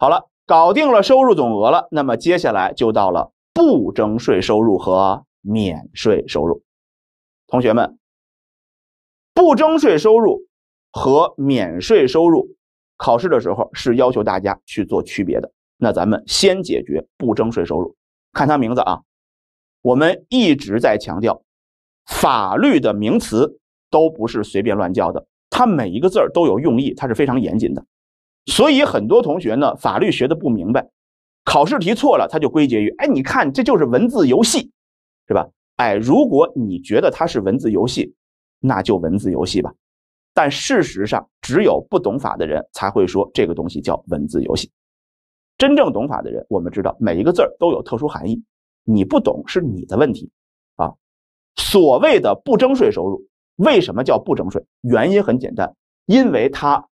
好了，搞定了收入总额了，那么接下来就到了不征税收入和免税收入。同学们，不征税收入和免税收入，考试的时候是要求大家去做区别的。那咱们先解决不征税收入，看它名字啊。我们一直在强调，法律的名词都不是随便乱叫的，它每一个字儿都有用意，它是非常严谨的。所以很多同学呢，法律学的不明白，考试题错了他就归结于，哎，你看这就是文字游戏，是吧？哎，如果你觉得它是文字游戏，那就文字游戏吧。但事实上，只有不懂法的人才会说这个东西叫文字游戏。真正懂法的人，我们知道每一个字儿都有特殊含义，你不懂是你的问题，啊。所谓的不征税收入，为什么叫不征税？原因很简单，因为它。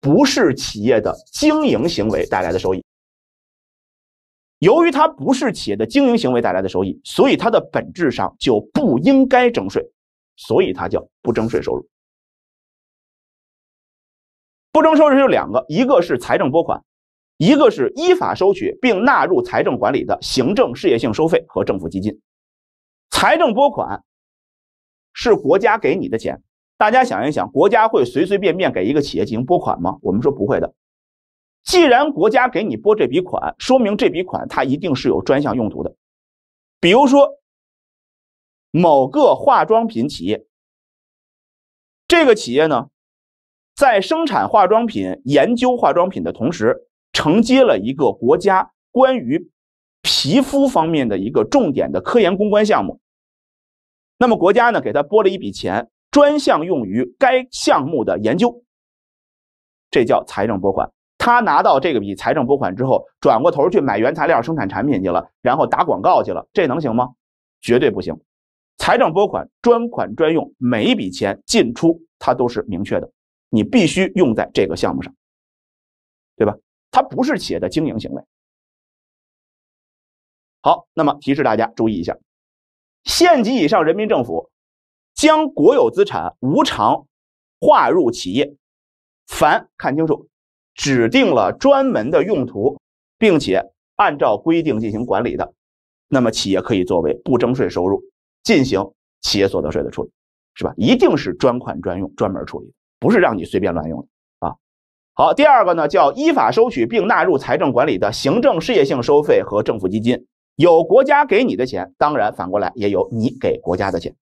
不是企业的经营行为带来的收益。由于它不是企业的经营行为带来的收益，所以它的本质上就不应该征税，所以它叫不征税收入。不征收入有两个，一个是财政拨款，一个是依法收取并纳入财政管理的行政事业性收费和政府基金。财政拨款是国家给你的钱。大家想一想，国家会随随便便给一个企业进行拨款吗？我们说不会的。既然国家给你拨这笔款，说明这笔款它一定是有专项用途的。比如说，某个化妆品企业，这个企业呢，在生产化妆品、研究化妆品的同时，承接了一个国家关于皮肤方面的一个重点的科研攻关项目。那么国家呢，给他拨了一笔钱。专项用于该项目的研究，这叫财政拨款。他拿到这个笔财政拨款之后，转过头去买原材料、生产产品去了，然后打广告去了，这能行吗？绝对不行！财政拨款专款专用，每一笔钱进出它都是明确的，你必须用在这个项目上，对吧？它不是企业的经营行为。好，那么提示大家注意一下，县级以上人民政府。将国有资产无偿划入企业，凡看清楚，指定了专门的用途，并且按照规定进行管理的，那么企业可以作为不征税收入进行企业所得税的处理，是吧？一定是专款专用、专门处理，不是让你随便乱用的啊。好，第二个呢，叫依法收取并纳入财政管理的行政事业性收费和政府基金。有国家给你的钱，当然反过来也有你给国家的钱。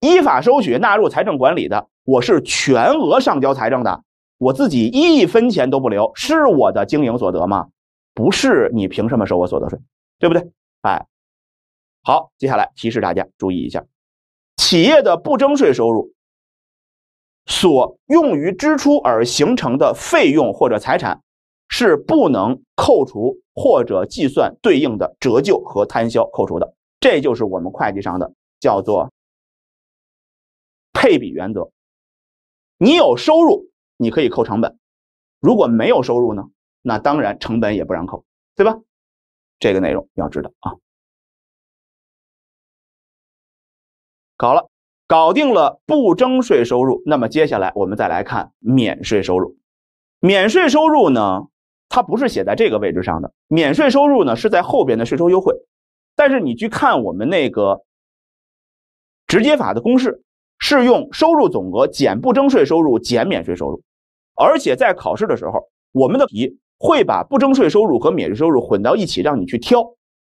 依法收取、纳入财政管理的，我是全额上交财政的，我自己一分钱都不留，是我的经营所得吗？不是，你凭什么收我所得税？对不对？哎，好，接下来提示大家注意一下，企业的不征税收入所用于支出而形成的费用或者财产，是不能扣除或者计算对应的折旧和摊销扣除的。这就是我们会计上的叫做。配比原则，你有收入，你可以扣成本；如果没有收入呢，那当然成本也不让扣，对吧？这个内容要知道啊。搞了，搞定了不征税收入。那么接下来我们再来看免税收入。免税收入呢，它不是写在这个位置上的，免税收入呢是在后边的税收优惠。但是你去看我们那个直接法的公式。是用收入总额减不征税收入减免税收入，而且在考试的时候，我们的题会把不征税收入和免税收入混到一起让你去挑，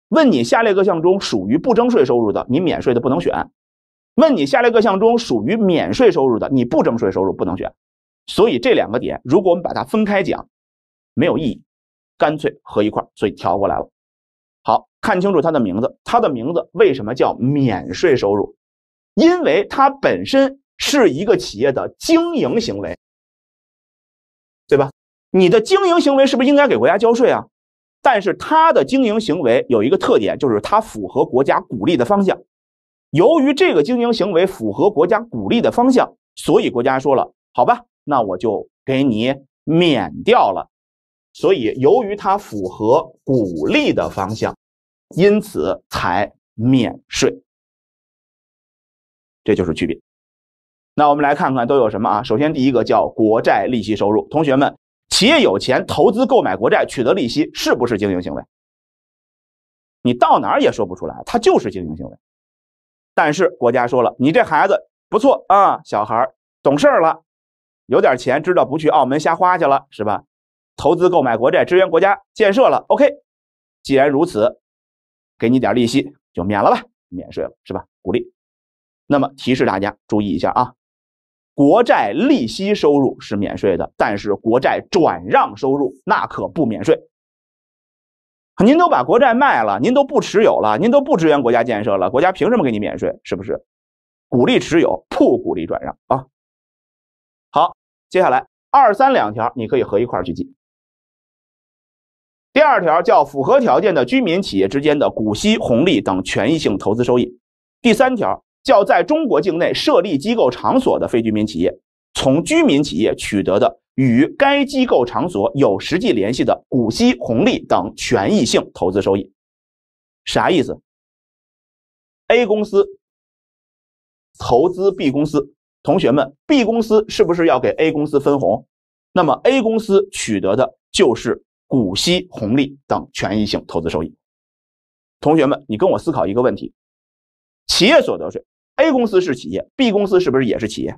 问你下列各项中属于不征税收入的，你免税的不能选；问你下列各项中属于免税收入的，你不征税收入不能选。所以这两个点，如果我们把它分开讲，没有意义，干脆合一块儿，所以调过来了。好看清楚它的名字，它的名字为什么叫免税收入？因为它本身是一个企业的经营行为，对吧？你的经营行为是不是应该给国家交税啊？但是它的经营行为有一个特点，就是它符合国家鼓励的方向。由于这个经营行为符合国家鼓励的方向，所以国家说了，好吧，那我就给你免掉了。所以，由于它符合鼓励的方向，因此才免税。这就是区别。那我们来看看都有什么啊？首先，第一个叫国债利息收入。同学们，企业有钱投资购买国债，取得利息，是不是经营行为？你到哪儿也说不出来，它就是经营行为。但是国家说了，你这孩子不错啊，小孩懂事了，有点钱，知道不去澳门瞎花去了是吧？投资购买国债，支援国家建设了。OK，既然如此，给你点利息就免了吧，免税了是吧？鼓励。那么提示大家注意一下啊，国债利息收入是免税的，但是国债转让收入那可不免税。您都把国债卖了，您都不持有了，您都不支援国家建设了，国家凭什么给你免税？是不是？鼓励持有，不鼓励转让啊。好，接下来二三两条你可以合一块去记。第二条叫符合条件的居民企业之间的股息红利等权益性投资收益，第三条。叫在中国境内设立机构场所的非居民企业，从居民企业取得的与该机构场所有实际联系的股息红利等权益性投资收益，啥意思？A 公司投资 B 公司，同学们，B 公司是不是要给 A 公司分红？那么 A 公司取得的就是股息红利等权益性投资收益。同学们，你跟我思考一个问题：企业所得税。A 公司是企业，B 公司是不是也是企业？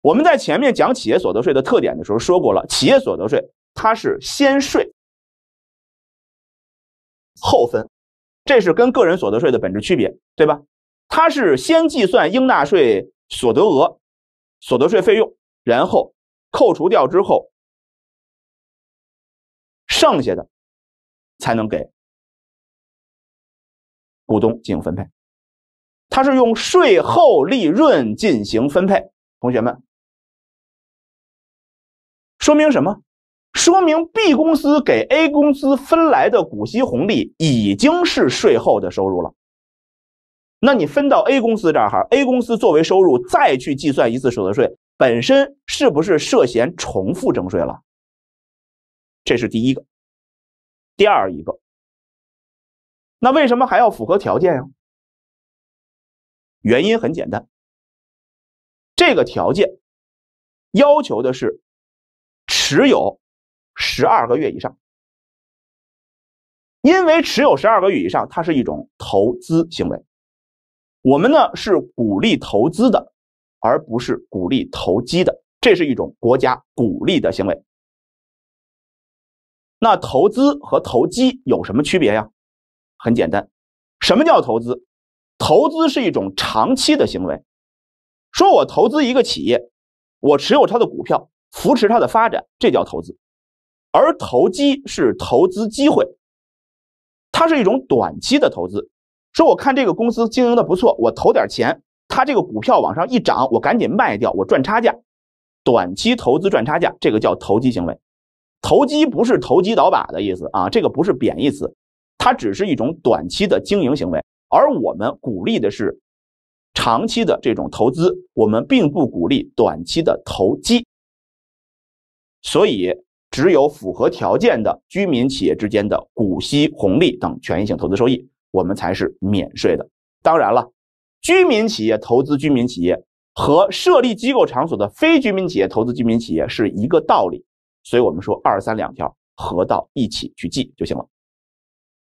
我们在前面讲企业所得税的特点的时候说过了，企业所得税它是先税后分，这是跟个人所得税的本质区别，对吧？它是先计算应纳税所得额、所得税费用，然后扣除掉之后，剩下的才能给股东进行分配。它是用税后利润进行分配，同学们，说明什么？说明 B 公司给 A 公司分来的股息红利已经是税后的收入了。那你分到 A 公司这儿，A 公司作为收入再去计算一次所得税，本身是不是涉嫌重复征税了？这是第一个。第二一个，那为什么还要符合条件呀？原因很简单，这个条件要求的是持有十二个月以上，因为持有十二个月以上，它是一种投资行为。我们呢是鼓励投资的，而不是鼓励投机的，这是一种国家鼓励的行为。那投资和投机有什么区别呀？很简单，什么叫投资？投资是一种长期的行为，说我投资一个企业，我持有它的股票，扶持它的发展，这叫投资。而投机是投资机会，它是一种短期的投资。说我看这个公司经营的不错，我投点钱，它这个股票往上一涨，我赶紧卖掉，我赚差价。短期投资赚差价，这个叫投机行为。投机不是投机倒把的意思啊，这个不是贬义词，它只是一种短期的经营行为。而我们鼓励的是长期的这种投资，我们并不鼓励短期的投机。所以，只有符合条件的居民企业之间的股息红利等权益性投资收益，我们才是免税的。当然了，居民企业投资居民企业，和设立机构场所的非居民企业投资居民企业是一个道理。所以我们说二三两条合到一起去记就行了。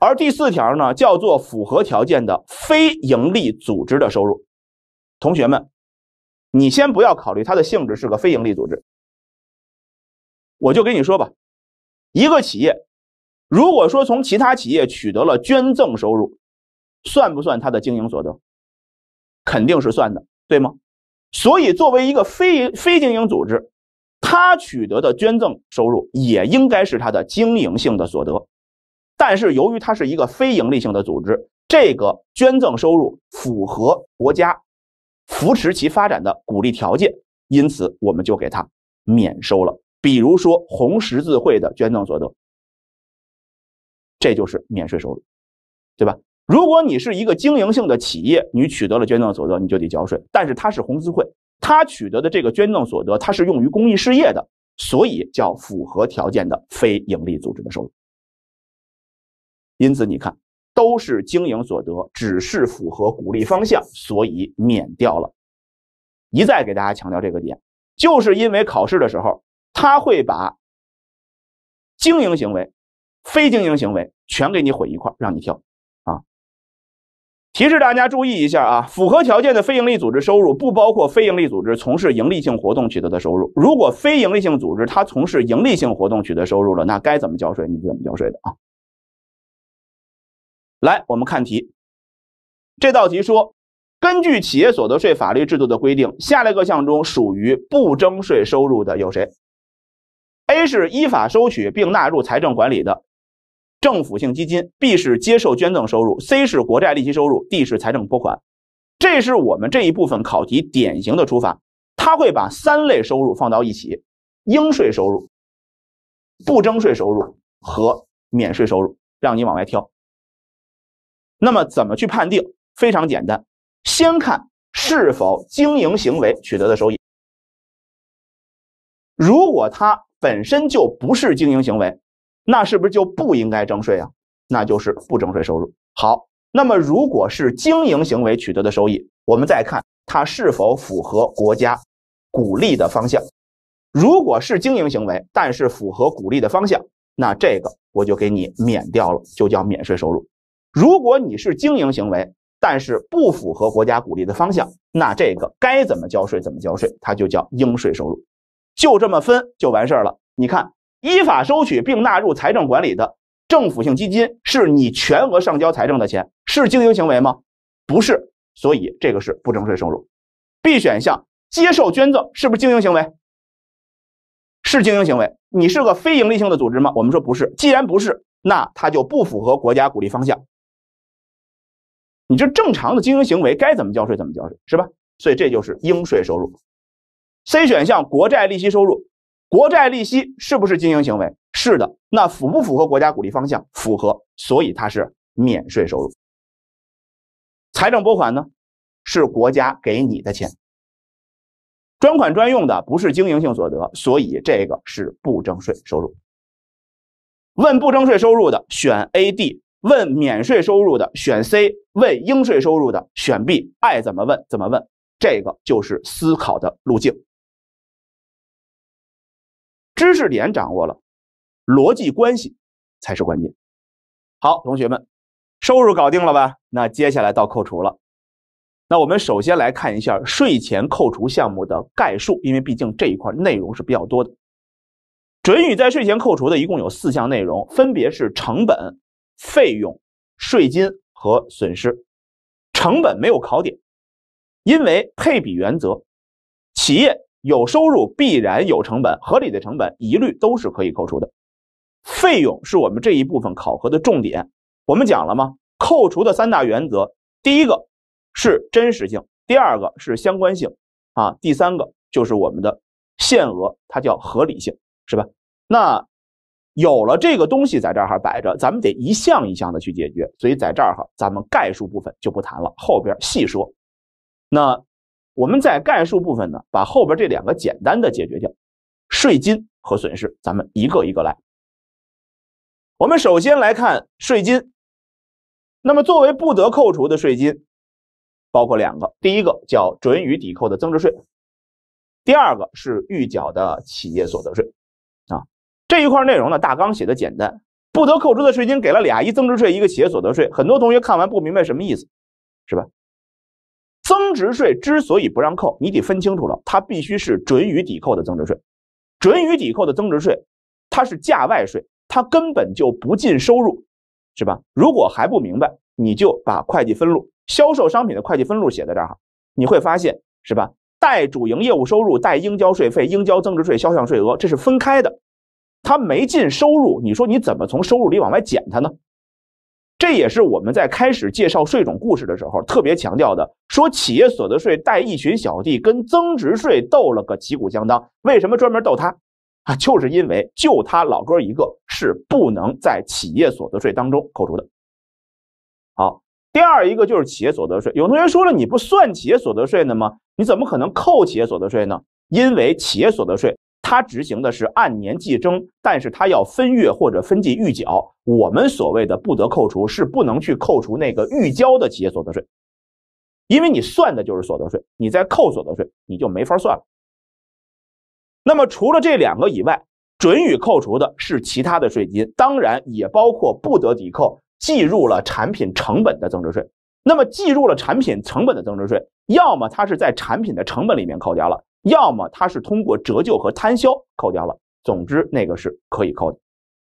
而第四条呢，叫做符合条件的非营利组织的收入。同学们，你先不要考虑它的性质是个非营利组织，我就跟你说吧，一个企业，如果说从其他企业取得了捐赠收入，算不算它的经营所得？肯定是算的，对吗？所以，作为一个非非经营组织，它取得的捐赠收入也应该是它的经营性的所得。但是由于它是一个非盈利性的组织，这个捐赠收入符合国家扶持其发展的鼓励条件，因此我们就给它免收了。比如说红十字会的捐赠所得，这就是免税收入，对吧？如果你是一个经营性的企业，你取得了捐赠所得，你就得缴税。但是它是红十字会，它取得的这个捐赠所得，它是用于公益事业的，所以叫符合条件的非盈利组织的收入。因此，你看，都是经营所得，只是符合鼓励方向，所以免掉了。一再给大家强调这个点，就是因为考试的时候，他会把经营行为、非经营行为全给你混一块让你挑。啊，提示大家注意一下啊，符合条件的非营利组织收入不包括非营利组织从事盈利性活动取得的收入。如果非营利性组织它从事盈利性活动取得收入了，那该怎么交税？你怎么交税的啊？来，我们看题。这道题说，根据企业所得税法律制度的规定，下列各项中属于不征税收入的有谁？A 是依法收取并纳入财政管理的政府性基金，B 是接受捐赠收入，C 是国债利息收入，D 是财政拨款。这是我们这一部分考题典型的出法，它会把三类收入放到一起：应税收入、不征税收入和免税收入，让你往外挑。那么怎么去判定？非常简单，先看是否经营行为取得的收益。如果它本身就不是经营行为，那是不是就不应该征税啊？那就是不征税收入。好，那么如果是经营行为取得的收益，我们再看它是否符合国家鼓励的方向。如果是经营行为，但是符合鼓励的方向，那这个我就给你免掉了，就叫免税收入。如果你是经营行为，但是不符合国家鼓励的方向，那这个该怎么交税怎么交税，它就叫应税收入，就这么分就完事儿了。你看，依法收取并纳入财政管理的政府性基金，是你全额上交财政的钱，是经营行为吗？不是，所以这个是不征税收入。B 选项，接受捐赠是不是经营行为？是经营行为，你是个非营利性的组织吗？我们说不是，既然不是，那它就不符合国家鼓励方向。你这正常的经营行为该怎么交税怎么交税是吧？所以这就是应税收入。C 选项国债利息收入，国债利息是不是经营行为？是的，那符不符合国家鼓励方向？符合，所以它是免税收入。财政拨款呢，是国家给你的钱，专款专用的，不是经营性所得，所以这个是不征税收入。问不征税收入的，选 A、D。问免税收入的选 C，问应税收入的选 B，爱怎么问怎么问，这个就是思考的路径。知识点掌握了，逻辑关系才是关键。好，同学们，收入搞定了吧？那接下来到扣除了。那我们首先来看一下税前扣除项目的概述，因为毕竟这一块内容是比较多的。准予在税前扣除的，一共有四项内容，分别是成本。费用、税金和损失，成本没有考点，因为配比原则，企业有收入必然有成本，合理的成本一律都是可以扣除的。费用是我们这一部分考核的重点，我们讲了吗？扣除的三大原则，第一个是真实性，第二个是相关性啊，第三个就是我们的限额，它叫合理性，是吧？那。有了这个东西在这儿哈摆着，咱们得一项一项的去解决。所以在这儿哈，咱们概述部分就不谈了，后边细说。那我们在概述部分呢，把后边这两个简单的解决掉，税金和损失，咱们一个一个来。我们首先来看税金，那么作为不得扣除的税金，包括两个，第一个叫准予抵扣的增值税，第二个是预缴的企业所得税。这一块内容呢，大纲写的简单，不得扣除的税金给了俩，一增值税，一个企业所得税。很多同学看完不明白什么意思，是吧？增值税之所以不让扣，你得分清楚了，它必须是准予抵扣的增值税。准予抵扣的增值税，它是价外税，它根本就不进收入，是吧？如果还不明白，你就把会计分录销售商品的会计分录写在这儿哈，你会发现，是吧？带主营业务收入，带应交税费，应交增值税销项税额，这是分开的。他没进收入，你说你怎么从收入里往外减他呢？这也是我们在开始介绍税种故事的时候特别强调的，说企业所得税带一群小弟跟增值税斗了个旗鼓相当，为什么专门斗他啊？就是因为就他老哥一个是不能在企业所得税当中扣除的。好，第二一个就是企业所得税，有同学说了，你不算企业所得税呢吗？你怎么可能扣企业所得税呢？因为企业所得税。它执行的是按年计征，但是它要分月或者分季预缴。我们所谓的不得扣除，是不能去扣除那个预交的企业所得税，因为你算的就是所得税，你再扣所得税，你就没法算了。那么除了这两个以外，准予扣除的是其他的税金，当然也包括不得抵扣、计入了产品成本的增值税。那么计入了产品成本的增值税，要么它是在产品的成本里面扣掉了。要么它是通过折旧和摊销扣掉了，总之那个是可以扣的。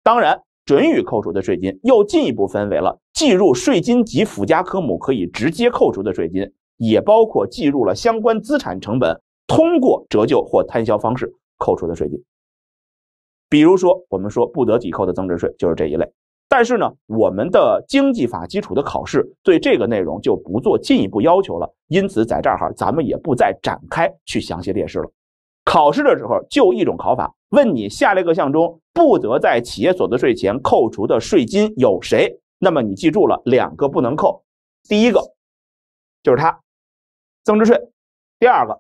当然，准予扣除的税金又进一步分为了计入税金及附加科目可以直接扣除的税金，也包括计入了相关资产成本，通过折旧或摊销方式扣除的税金。比如说，我们说不得抵扣的增值税就是这一类。但是呢，我们的经济法基础的考试对这个内容就不做进一步要求了，因此在这儿哈，咱们也不再展开去详细列示了。考试的时候就一种考法，问你下列各项中不得在企业所得税前扣除的税金有谁？那么你记住了，两个不能扣，第一个就是它增值税，第二个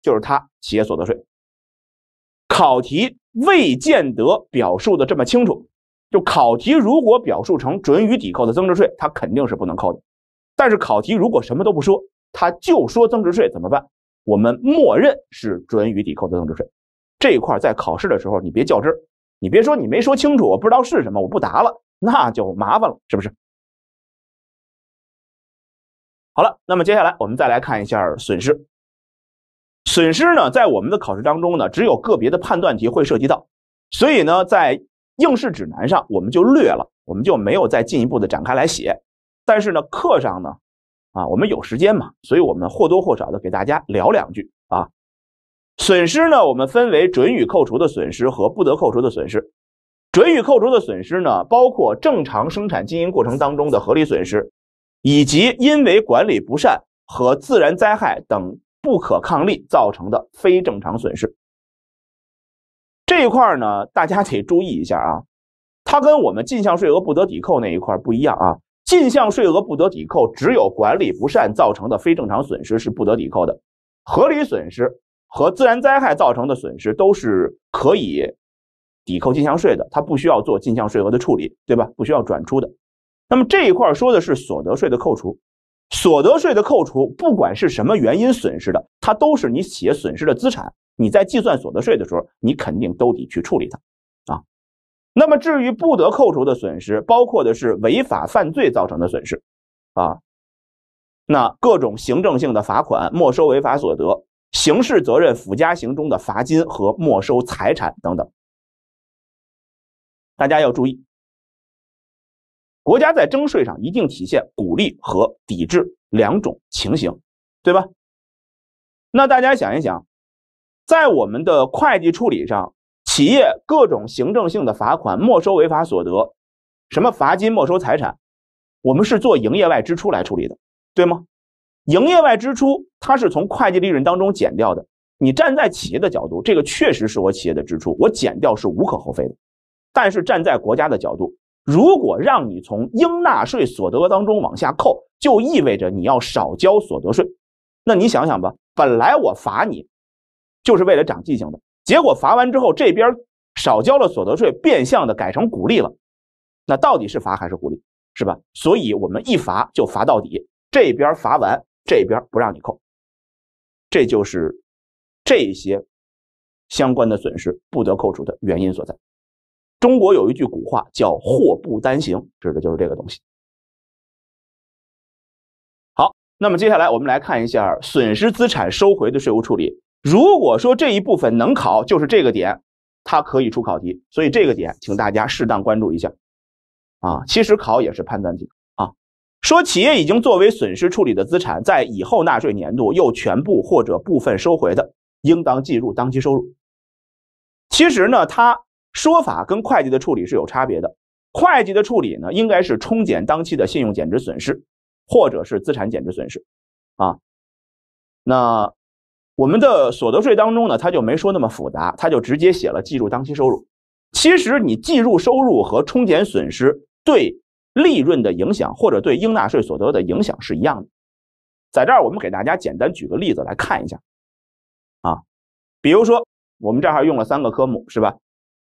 就是它企业所得税。考题未见得表述的这么清楚。就考题如果表述成准予抵扣的增值税，它肯定是不能扣的。但是考题如果什么都不说，他就说增值税怎么办？我们默认是准予抵扣的增值税这一块，在考试的时候你别较真，你别说你没说清楚，我不知道是什么，我不答了，那就麻烦了，是不是？好了，那么接下来我们再来看一下损失。损失呢，在我们的考试当中呢，只有个别的判断题会涉及到，所以呢，在应试指南上我们就略了，我们就没有再进一步的展开来写。但是呢，课上呢，啊，我们有时间嘛，所以我们或多或少的给大家聊两句啊。损失呢，我们分为准予扣除的损失和不得扣除的损失。准予扣除的损失呢，包括正常生产经营过程当中的合理损失，以及因为管理不善和自然灾害等不可抗力造成的非正常损失。这一块呢，大家得注意一下啊，它跟我们进项税额不得抵扣那一块不一样啊。进项税额不得抵扣，只有管理不善造成的非正常损失是不得抵扣的，合理损失和自然灾害造成的损失都是可以抵扣进项税的，它不需要做进项税额的处理，对吧？不需要转出的。那么这一块说的是所得税的扣除，所得税的扣除，不管是什么原因损失的，它都是你企业损失的资产。你在计算所得税的时候，你肯定都得去处理它，啊，那么至于不得扣除的损失，包括的是违法犯罪造成的损失，啊，那各种行政性的罚款、没收违法所得、刑事责任附加刑中的罚金和没收财产等等，大家要注意，国家在征税上一定体现鼓励和抵制两种情形，对吧？那大家想一想。在我们的会计处理上，企业各种行政性的罚款、没收违法所得，什么罚金、没收财产，我们是做营业外支出来处理的，对吗？营业外支出它是从会计利润当中减掉的。你站在企业的角度，这个确实是我企业的支出，我减掉是无可厚非的。但是站在国家的角度，如果让你从应纳税所得当中往下扣，就意味着你要少交所得税。那你想想吧，本来我罚你。就是为了长记性的，结果罚完之后，这边少交了所得税，变相的改成鼓励了，那到底是罚还是鼓励，是吧？所以我们一罚就罚到底，这边罚完，这边不让你扣，这就是这些相关的损失不得扣除的原因所在。中国有一句古话叫“祸不单行”，指的就是这个东西。好，那么接下来我们来看一下损失资产收回的税务处理。如果说这一部分能考，就是这个点，它可以出考题，所以这个点请大家适当关注一下，啊，其实考也是判断题啊。说企业已经作为损失处理的资产，在以后纳税年度又全部或者部分收回的，应当计入当期收入。其实呢，它说法跟会计的处理是有差别的，会计的处理呢，应该是冲减当期的信用减值损失，或者是资产减值损失，啊，那。我们的所得税当中呢，它就没说那么复杂，它就直接写了计入当期收入。其实你计入收入和冲减损失对利润的影响，或者对应纳税所得的影响是一样的。在这儿，我们给大家简单举个例子来看一下。啊，比如说我们这儿还用了三个科目是吧？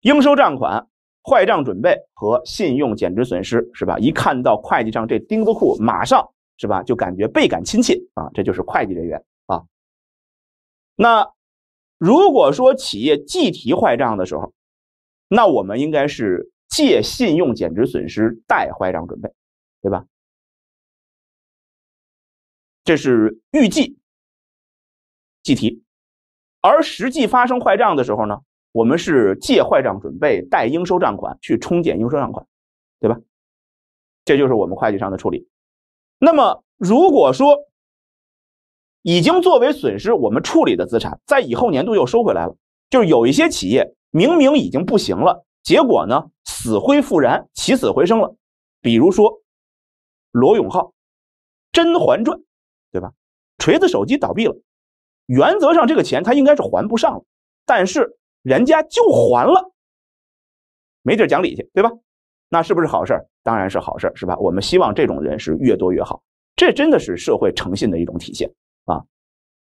应收账款、坏账准备和信用减值损失是吧？一看到会计账这钉子户，马上是吧就感觉倍感亲切啊，这就是会计人员。那如果说企业计提坏账的时候，那我们应该是借“信用减值损失”贷“坏账准备”，对吧？这是预计计提。而实际发生坏账的时候呢，我们是借“坏账准备”贷“应收账款”去冲减应收账款，对吧？这就是我们会计上的处理。那么如果说，已经作为损失我们处理的资产，在以后年度又收回来了。就是有一些企业明明已经不行了，结果呢死灰复燃，起死回生了。比如说罗永浩，《甄嬛传》，对吧？锤子手机倒闭了，原则上这个钱他应该是还不上了，但是人家就还了，没地儿讲理去，对吧？那是不是好事儿？当然是好事儿，是吧？我们希望这种人是越多越好，这真的是社会诚信的一种体现。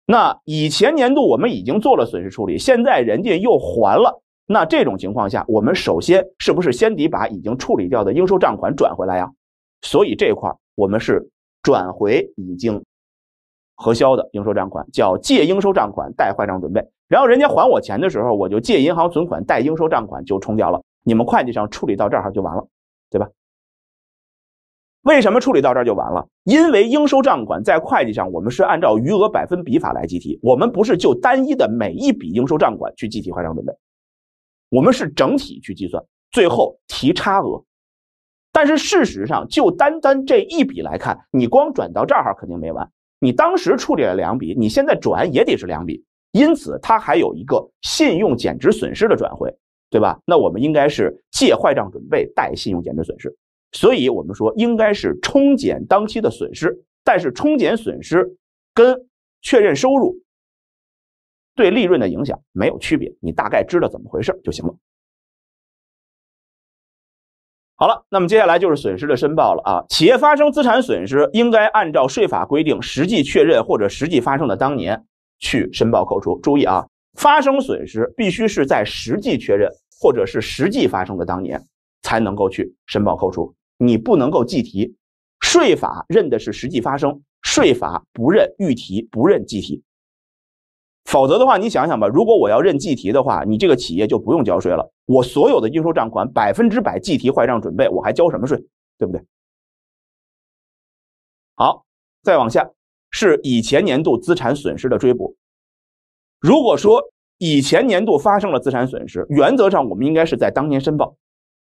那以前年度我们已经做了损失处理，现在人家又还了，那这种情况下，我们首先是不是先得把已经处理掉的应收账款转回来呀？所以这块我们是转回已经核销的应收账款，叫借应收账款，贷坏账准备。然后人家还我钱的时候，我就借银行存款，贷应收账款就冲掉了。你们会计上处理到这儿就完了，对吧？为什么处理到这儿就完了？因为应收账款在会计上，我们是按照余额百分比法来计提，我们不是就单一的每一笔应收账款去计提坏账准备，我们是整体去计算，最后提差额。但是事实上，就单单这一笔来看，你光转到这儿哈肯定没完，你当时处理了两笔，你现在转也得是两笔，因此它还有一个信用减值损失的转回，对吧？那我们应该是借坏账准备，贷信用减值损失。所以我们说应该是冲减当期的损失，但是冲减损失跟确认收入对利润的影响没有区别，你大概知道怎么回事就行了。好了，那么接下来就是损失的申报了啊。企业发生资产损失，应该按照税法规定，实际确认或者实际发生的当年去申报扣除。注意啊，发生损失必须是在实际确认或者是实际发生的当年才能够去申报扣除。你不能够计提，税法认的是实际发生，税法不认预提，不认计提。否则的话，你想想吧，如果我要认计提的话，你这个企业就不用交税了。我所有的应收账款百分之百计提坏账准备，我还交什么税？对不对？好，再往下是以前年度资产损失的追补。如果说以前年度发生了资产损失，原则上我们应该是在当年申报。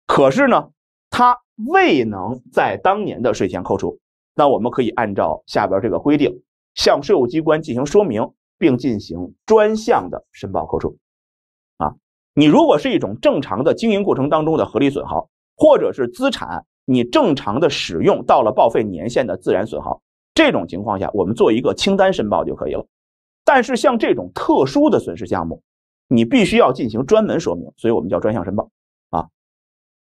可是呢，它。未能在当年的税前扣除，那我们可以按照下边这个规定向税务机关进行说明，并进行专项的申报扣除。啊，你如果是一种正常的经营过程当中的合理损耗，或者是资产你正常的使用到了报废年限的自然损耗，这种情况下我们做一个清单申报就可以了。但是像这种特殊的损失项目，你必须要进行专门说明，所以我们叫专项申报。啊，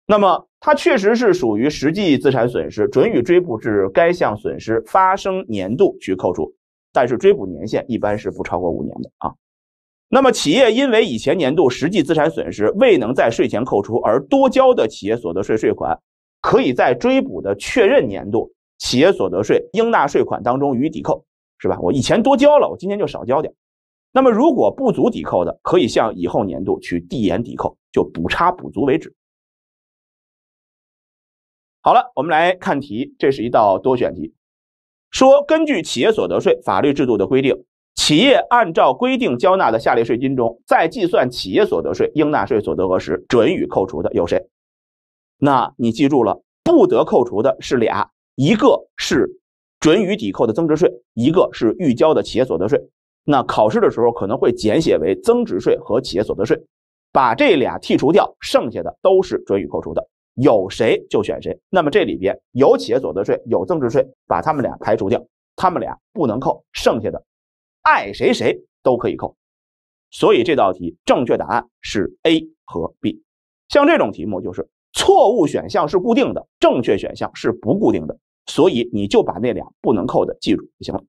那么。它确实是属于实际资产损失，准予追补至该项损失发生年度去扣除，但是追补年限一般是不超过五年的啊。那么企业因为以前年度实际资产损失未能在税前扣除而多交的企业所得税税款，可以在追补的确认年度企业所得税应纳税款当中予以抵扣，是吧？我以前多交了，我今天就少交点。那么如果不足抵扣的，可以向以后年度去递延抵扣，就补差补足为止。好了，我们来看题。这是一道多选题，说根据企业所得税法律制度的规定，企业按照规定交纳的下列税金中，在计算企业所得税应纳税所得额时准予扣除的有谁？那你记住了，不得扣除的是俩，一个是准予抵扣的增值税，一个是预交的企业所得税。那考试的时候可能会简写为增值税和企业所得税，把这俩剔除掉，剩下的都是准予扣除的。有谁就选谁。那么这里边有企业所得税，有增值税，把他们俩排除掉，他们俩不能扣，剩下的爱谁谁都可以扣。所以这道题正确答案是 A 和 B。像这种题目就是错误选项是固定的，正确选项是不固定的，所以你就把那俩不能扣的记住就行了。